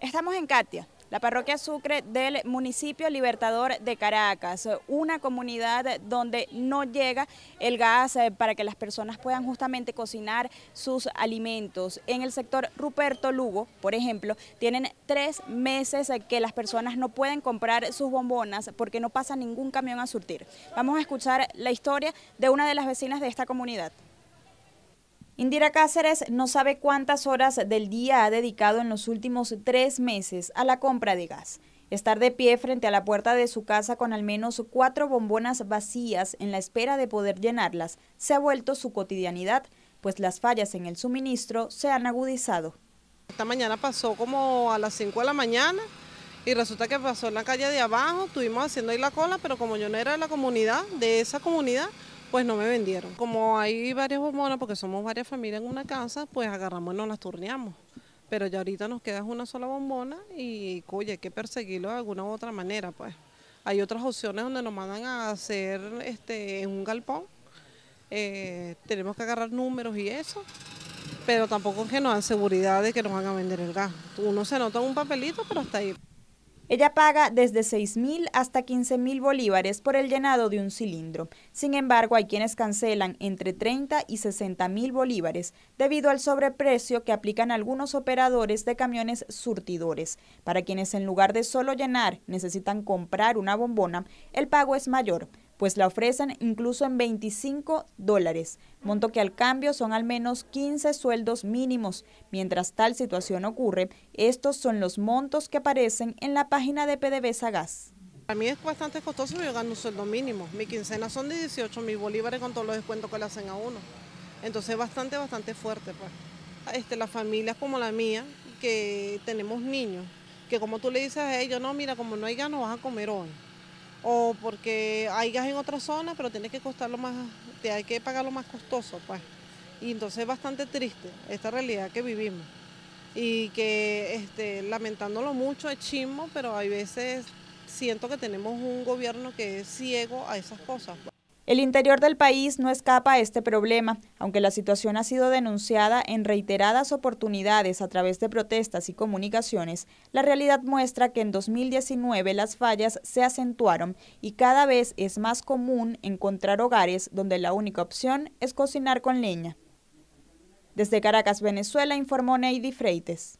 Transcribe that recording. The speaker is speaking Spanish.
Estamos en Katia, la parroquia Sucre del municipio Libertador de Caracas, una comunidad donde no llega el gas eh, para que las personas puedan justamente cocinar sus alimentos. En el sector Ruperto Lugo, por ejemplo, tienen tres meses eh, que las personas no pueden comprar sus bombonas porque no pasa ningún camión a surtir. Vamos a escuchar la historia de una de las vecinas de esta comunidad. Indira Cáceres no sabe cuántas horas del día ha dedicado en los últimos tres meses a la compra de gas. Estar de pie frente a la puerta de su casa con al menos cuatro bombonas vacías en la espera de poder llenarlas se ha vuelto su cotidianidad, pues las fallas en el suministro se han agudizado. Esta mañana pasó como a las 5 de la mañana y resulta que pasó en la calle de abajo, estuvimos haciendo ahí la cola, pero como yo no era de la comunidad, de esa comunidad, pues no me vendieron. Como hay varias bombonas, porque somos varias familias en una casa, pues agarramos y nos las turneamos. Pero ya ahorita nos queda una sola bombona y, oye, hay que perseguirlo de alguna u otra manera, pues. Hay otras opciones donde nos mandan a hacer este, en un galpón. Eh, tenemos que agarrar números y eso, pero tampoco es que nos dan seguridad de que nos van a vender el gas. Uno se nota un papelito, pero hasta ahí. Ella paga desde 6.000 hasta 15.000 bolívares por el llenado de un cilindro. Sin embargo, hay quienes cancelan entre 30 y 60.000 bolívares debido al sobreprecio que aplican algunos operadores de camiones surtidores. Para quienes en lugar de solo llenar necesitan comprar una bombona, el pago es mayor pues la ofrecen incluso en 25 dólares, monto que al cambio son al menos 15 sueldos mínimos. Mientras tal situación ocurre, estos son los montos que aparecen en la página de PDVSA Gas. A mí es bastante costoso, yo gano un sueldo mínimo. Mi quincena son de 18 mil bolívares con todos los descuentos que le hacen a uno. Entonces es bastante, bastante fuerte. Pues. Este, las familias como la mía, que tenemos niños, que como tú le dices a ellos, no, mira, como no hay ganas, vas a comer hoy o porque hay gas en otra zona, pero tiene que costarlo más, te hay que pagar lo más costoso, pues. Y entonces es bastante triste esta realidad que vivimos. Y que este, lamentándolo mucho es chismo, pero hay veces siento que tenemos un gobierno que es ciego a esas cosas. Pues. El interior del país no escapa a este problema, aunque la situación ha sido denunciada en reiteradas oportunidades a través de protestas y comunicaciones, la realidad muestra que en 2019 las fallas se acentuaron y cada vez es más común encontrar hogares donde la única opción es cocinar con leña. Desde Caracas, Venezuela, informó Neidy Freites.